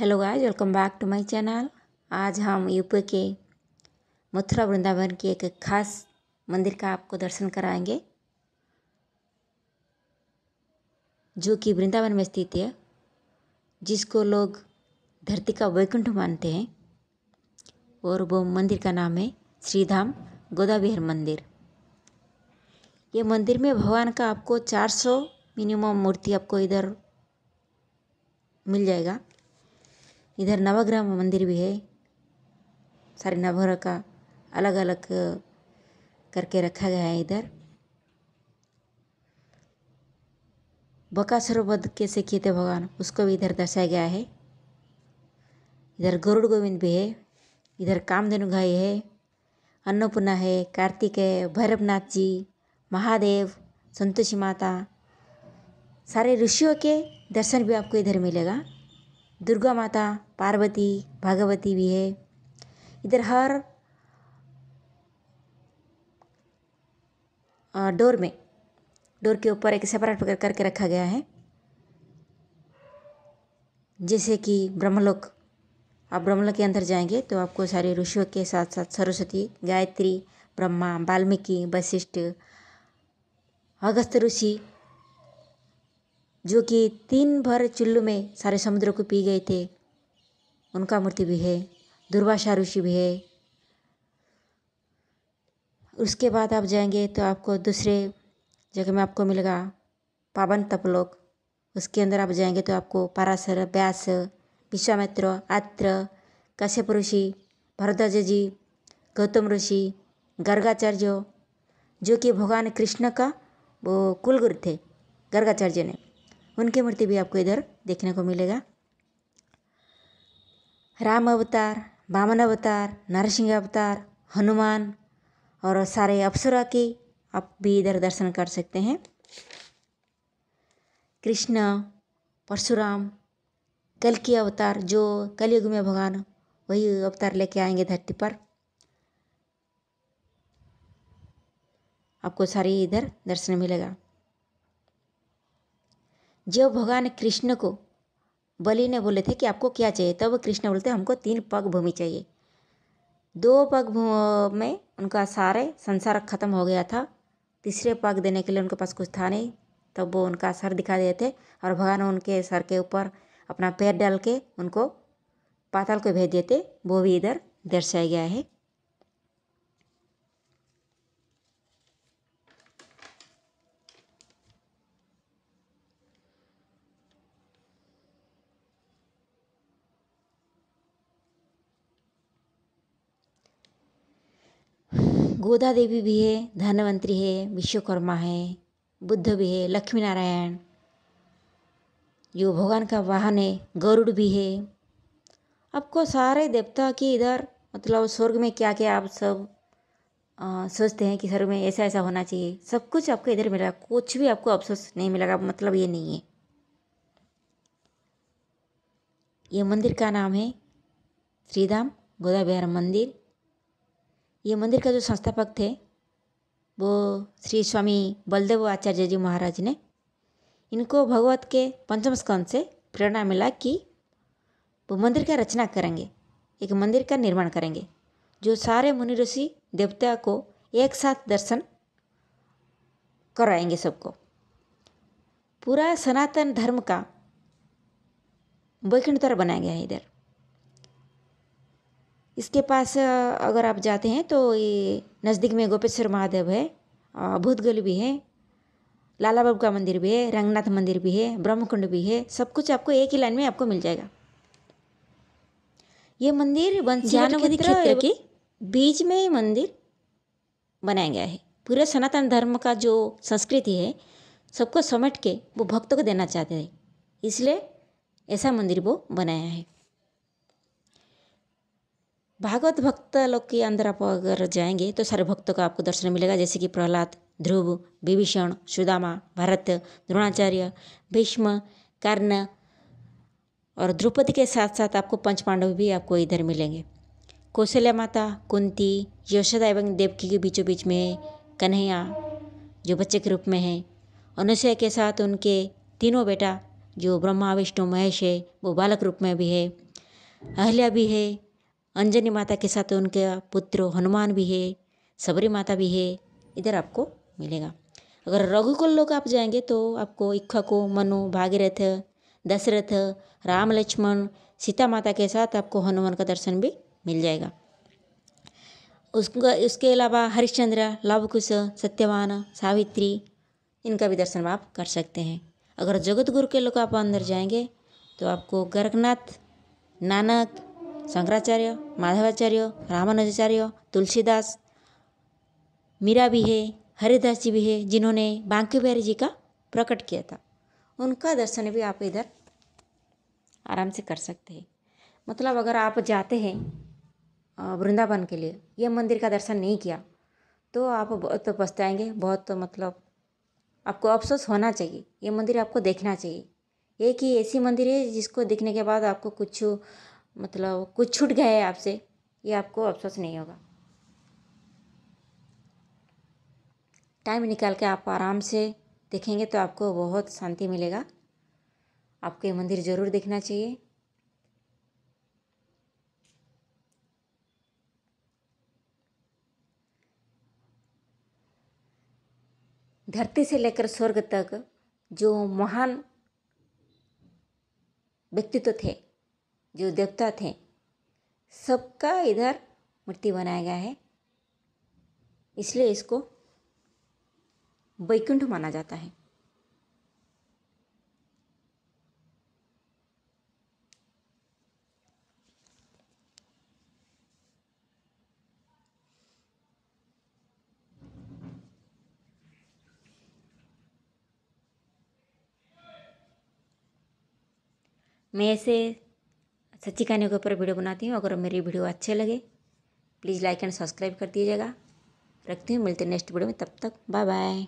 hello guys welcome back to my channel आज हम UP के मथुरा वृंदावन के एक खास मंदिर का आपको दर्शन कराएंगे जो कि वृंदावन में स्थित है जिसको लोग धरती का वैकुंठ मानते हैं और वो मंदिर का नाम है श्रीधाम गोदाविहर मंदिर ये मंदिर में भगवान का आपको 400 मिनिमम मूर्ति आपको इधर मिल जाएगा इधर नवग्रह मंदिर भी है सारे नवग्रह का अलग अलग करके रखा गया है इधर बकासुर वध कैसे किए थे भगवान उसको भी इधर दर्शाया गया है इधर गरुड़ गोविंद भी है इधर कामधेनु घाई है अन्नपूर्णा है कार्तिक है भैरवनाथ जी महादेव संतोषी माता सारे ऋषियों के दर्शन भी आपको इधर मिलेगा दुर्गा माता पार्वती भागवती भी है इधर हर डोर में डोर के ऊपर एक सेपरेट पकड़ करके रखा गया है जैसे कि ब्रह्मलोक आप ब्रह्मलोक के अंदर जाएंगे तो आपको सारे ऋषियों के साथ साथ सरस्वती गायत्री ब्रह्मा वाल्मीकि वशिष्ठ अगस्त ऋषि जो कि तीन भर चुल्लू में सारे समुद्र को पी गए थे उनका मूर्ति भी है दुर्भाषा ऋषि भी है उसके बाद आप जाएंगे तो आपको दूसरे जगह में आपको मिलेगा पावन तपलोक उसके अंदर आप जाएंगे तो आपको पारासर व्यास विश्वामित्र आत्र कश्यप ऋषि भरद्वाज जी गौतम ऋषि गर्गाचार्य जो कि भगवान कृष्ण का वो कुलगुरु थे गर्गाचार्य ने उनकी मूर्ति भी आपको इधर देखने को मिलेगा राम अवतार बामन अवतार नरसिंह अवतार हनुमान और सारे अप्सरा के आप भी इधर दर्शन कर सकते हैं कृष्ण परशुराम कल की अवतार जो कलयुग में भगवान वही अवतार लेके आएंगे धरती पर आपको सारी इधर दर्शन मिलेगा जब भगवान कृष्ण को बलि ने बोले थे कि आपको क्या चाहिए तब तो कृष्ण बोलते हमको तीन पग भूमि चाहिए दो पग में उनका सारे संसार खत्म हो गया था तीसरे पग देने के लिए उनके पास कुछ था नहीं तब तो वो उनका सर दिखा देते थे और भगवान उनके सर के ऊपर अपना पैर डाल के उनको पाताल को भेज देते वो भी इधर दर्शाया गया है गोदा देवी भी है धनवंतरी है विश्वकर्मा है बुद्ध भी है लक्ष्मी नारायण जो भगवान का वाहन है गरुड़ भी है आपको सारे देवता के इधर मतलब स्वर्ग में क्या क्या आप सब सोचते हैं कि स्वर्ग में ऐसा ऐसा होना चाहिए सब कुछ आपको इधर मिला कुछ भी आपको अफसोस नहीं मिलेगा मतलब ये नहीं है ये मंदिर का नाम है श्रीधाम गोदा बिहार मंदिर ये मंदिर का जो संस्थापक थे वो श्री स्वामी बलदेव आचार्य जी महाराज ने इनको भगवत के पंचम स्कंद से प्रेरणा मिला कि वो मंदिर का रचना करेंगे एक मंदिर का निर्माण करेंगे जो सारे मुनि ऋषि देवता को एक साथ दर्शन कराएंगे सबको पूरा सनातन धर्म का वैकुंठ द्वार बनाया गया है इधर इसके पास अगर आप जाते हैं तो ये नज़दीक में गोपेश्वर महादेव है भूत भी है लाला बाबू का मंदिर भी है रंगनाथ मंदिर भी है ब्रह्मकुंड भी है सब कुछ आपको एक ही लाइन में आपको मिल जाएगा ये मंदिर जानवरी क्षेत्र के बीच में ही मंदिर बनाया गया है पूरे सनातन धर्म का जो संस्कृति है सबको समेट के वो भक्तों को देना चाहते हैं इसलिए ऐसा मंदिर वो बनाया है भागवत भक्त लोग के अंदर आप अगर जाएंगे तो सारे भक्तों का आपको दर्शन मिलेगा जैसे कि प्रहलाद ध्रुव विभीषण सुदामा भरत द्रोणाचार्य भीष्म कर्ण और द्रौपदी के साथ साथ आपको पंच पांडव भी आपको इधर मिलेंगे कौशल्या माता कुंती यशोदा एवं देवकी के बीचों बीच में कन्हैया जो बच्चे के रूप में है अनुसया के साथ उनके तीनों बेटा जो ब्रह्मा विष्णु महेश है वो बालक रूप में भी है अहल्या भी है अंजनी माता के साथ उनके पुत्र हनुमान भी है सबरी माता भी है इधर आपको मिलेगा अगर रघुकुल लोग आप जाएंगे तो आपको इक्खको मनु भागीरथ दशरथ राम लक्ष्मण सीता माता के साथ आपको हनुमान का दर्शन भी मिल जाएगा उसका उसके अलावा हरिश्चंद्र लवकुश सत्यवान सावित्री इनका भी दर्शन आप कर सकते हैं अगर जगत गुरु के लोग आप अंदर जाएंगे तो आपको गर्गनाथ नानक शंकराचार्य माधवाचार्य रामानुजाचार्य तुलसीदास मीरा भी है हरिदास जी भी है जिन्होंने बांके बिहारी जी का प्रकट किया था उनका दर्शन भी आप इधर आराम से कर सकते हैं मतलब अगर आप जाते हैं वृंदावन के लिए यह मंदिर का दर्शन नहीं किया तो आप बहुत तो पछताएंगे बहुत तो मतलब आपको अफसोस होना चाहिए ये मंदिर आपको देखना चाहिए एक ही ऐसी मंदिर है जिसको देखने के बाद आपको कुछ मतलब कुछ छूट गया है आपसे ये आपको अफसोस नहीं होगा टाइम निकाल के आप आराम से देखेंगे तो आपको बहुत शांति मिलेगा आपको ये मंदिर ज़रूर देखना चाहिए धरती से लेकर स्वर्ग तक जो महान व्यक्तित्व थे जो देवता थे सबका इधर मूर्ति बनाया गया है इसलिए इसको वैकुंठ माना जाता है मैं से सच्ची कहानी के ऊपर वीडियो बनाती हूँ अगर मेरी वीडियो अच्छे लगे प्लीज़ लाइक एंड सब्सक्राइब कर दीजिएगा रखती हूँ मिलते नेक्स्ट वीडियो में तब तक बाय बाय